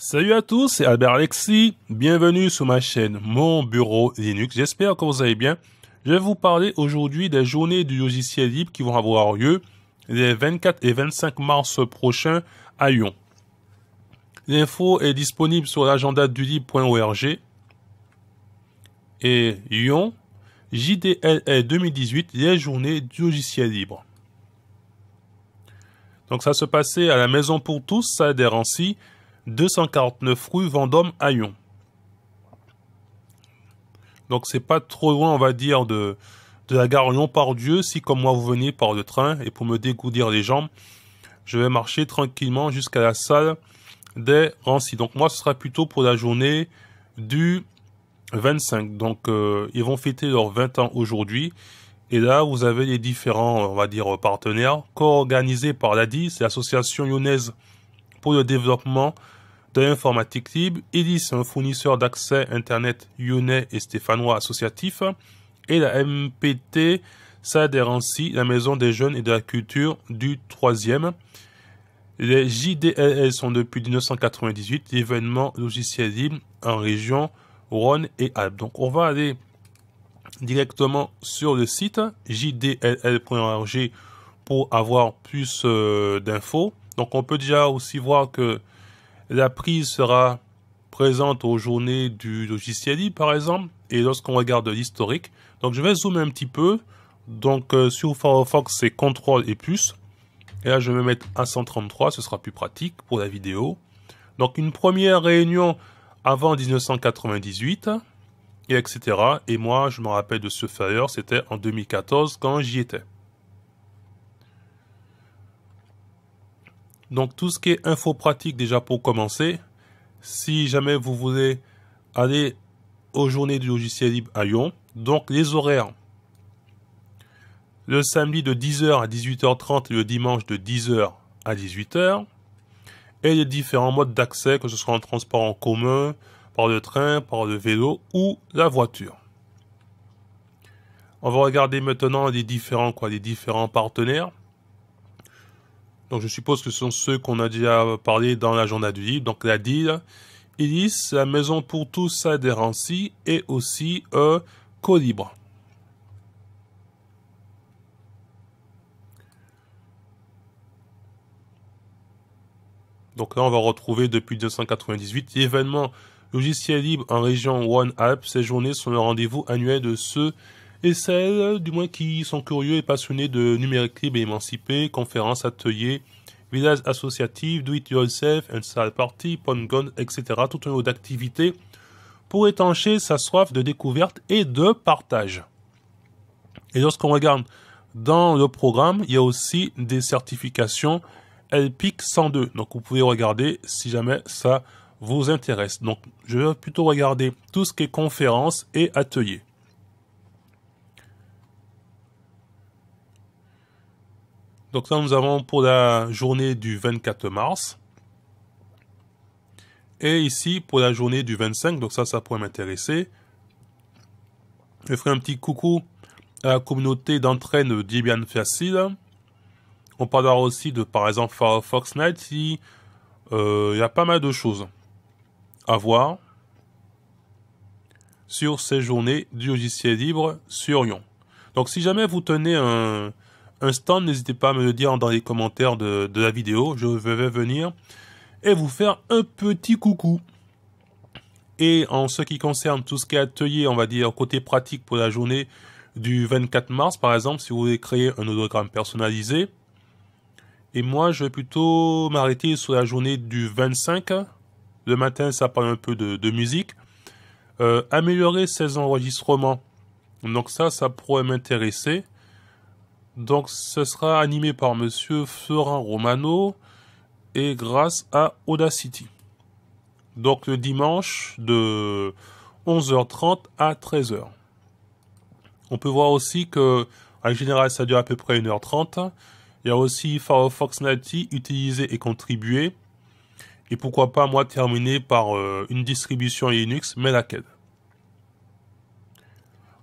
Salut à tous, c'est Albert Alexis. Bienvenue sur ma chaîne Mon Bureau Linux. J'espère que vous allez bien. Je vais vous parler aujourd'hui des journées du logiciel libre qui vont avoir lieu les 24 et 25 mars prochains à Lyon. L'info est disponible sur l'agenda du libre.org et Lyon, JDLL 2018, les journées du logiciel libre. Donc ça se passait à la Maison pour tous, ça des Derancy. 249 rue Vendôme à Lyon. Donc c'est pas trop loin, on va dire, de, la gare Lyon-Pardieu, si comme moi vous venez par le train, et pour me dégoudir les jambes, je vais marcher tranquillement jusqu'à la salle des Rancy. Donc moi, ce sera plutôt pour la journée du 25. Donc euh, ils vont fêter leurs 20 ans aujourd'hui. Et là, vous avez les différents, on va dire, partenaires, co-organisés par l'ADI, c'est l'association lyonnaise pour le développement de l'informatique libre, Edis, un fournisseur d'accès Internet lyonnais et stéphanois associatif, et la MPT Saderancy, la Maison des Jeunes et de la Culture du 3e. Les JDLL sont depuis 1998 l'événement logiciel libre en région Rhône et Alpes. Donc on va aller directement sur le site jdll.org pour avoir plus euh, d'infos. Donc on peut déjà aussi voir que la prise sera présente aux journées du logiciel libre, par exemple, et lorsqu'on regarde l'historique. Donc, je vais zoomer un petit peu. Donc, euh, sur Firefox, c'est CTRL et plus. Et là, je vais mettre 133, ce sera plus pratique pour la vidéo. Donc, une première réunion avant 1998, et etc. Et moi, je me rappelle de ce Fire, c'était en 2014 quand j'y étais. Donc tout ce qui est info pratique déjà pour commencer, si jamais vous voulez aller aux journées du logiciel libre à Lyon, donc les horaires. Le samedi de 10h à 18h30 et le dimanche de 10h à 18h. Et les différents modes d'accès, que ce soit en transport en commun, par le train, par le vélo ou la voiture. On va regarder maintenant les différents, quoi, les différents partenaires. Donc je suppose que ce sont ceux qu'on a déjà parlé dans la journée du livre. Donc la DIL, Ilis, la maison pour tous à Derancy et aussi euh, Colibre. Donc là, on va retrouver depuis 298 l'événement logiciel libre en région One Ces journées sont le rendez-vous annuel de ceux et celles, du moins, qui sont curieux et passionnés de numérique libre et émancipé, conférences, ateliers, villages associatifs, do it yourself, install party, pongon, etc. Tout un lot d'activités pour étancher sa soif de découverte et de partage. Et lorsqu'on regarde dans le programme, il y a aussi des certifications LPIC 102. Donc vous pouvez regarder si jamais ça vous intéresse. Donc je vais plutôt regarder tout ce qui est conférences et ateliers. Donc là, nous avons pour la journée du 24 mars. Et ici, pour la journée du 25, donc ça, ça pourrait m'intéresser. Je ferai un petit coucou à la communauté d'entraîne Debian Facile. On parlera aussi de, par exemple, Firefox Night. Euh, il y a pas mal de choses à voir sur ces journées du logiciel libre sur Yon. Donc si jamais vous tenez un, un stand, n'hésitez pas à me le dire dans les commentaires de, la vidéo. Je vais venir et vous faire un petit coucou. Et en ce qui concerne tout ce qui est atelier, on va dire côté pratique pour la journée du 24 mars, par exemple, si vous voulez créer un hologramme personnalisé. Et moi, je vais plutôt m'arrêter sur la journée du 25. Le matin, ça parle un peu de, musique. Euh, améliorer ses enregistrements. Donc ça, ça pourrait m'intéresser. Donc ce sera animé par monsieur Florent Romano et grâce à Audacity. Donc le dimanche de 11h30 à 13h. On peut voir aussi que en général ça dure à peu près 1h30. Il y a aussi Firefox Nati utilisé et contribué. Et pourquoi pas moi terminer par euh, une distribution Linux, mais laquelle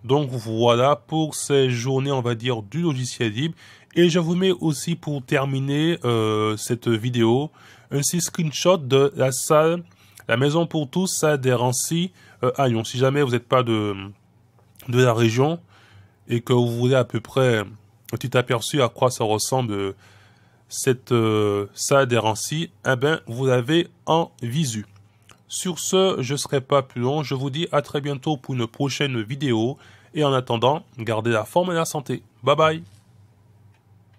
donc voilà pour ces journées, on va dire, du logiciel libre. Et je vous mets aussi pour terminer euh, cette vidéo un petit screenshot de la salle, la maison pour tous, salle des Rancy euh, à Si jamais vous n'êtes pas de, la région et que vous voulez à peu près un petit aperçu à quoi ça ressemble cette euh, salle des Rancy, eh bien, vous l'avez en visu. Sur ce, je ne serai pas plus long. Je vous dis à très bientôt pour une prochaine vidéo. Et en attendant, gardez la forme et la santé. Bye bye